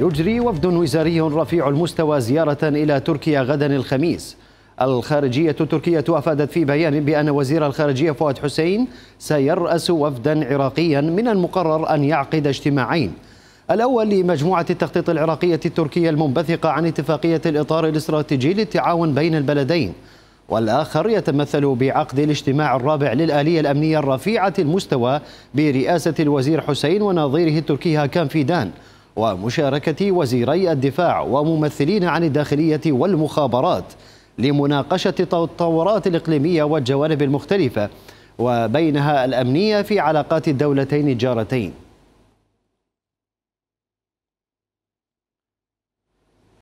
يجري وفد وزاري رفيع المستوى زيارة إلى تركيا غدا الخميس الخارجية التركية أفادت في بيان بأن وزير الخارجية فؤاد حسين سيرأس وفدا عراقيا من المقرر أن يعقد اجتماعين الأول لمجموعة التخطيط العراقية التركية المنبثقة عن اتفاقية الإطار الاستراتيجي للتعاون بين البلدين والآخر يتمثل بعقد الاجتماع الرابع للآلية الأمنية الرفيعة المستوى برئاسة الوزير حسين ونظيره التركي هاكان فيدان ومشاركة وزيري الدفاع وممثلين عن الداخلية والمخابرات لمناقشة التطورات الإقليمية والجوانب المختلفة وبينها الأمنية في علاقات الدولتين الجارتين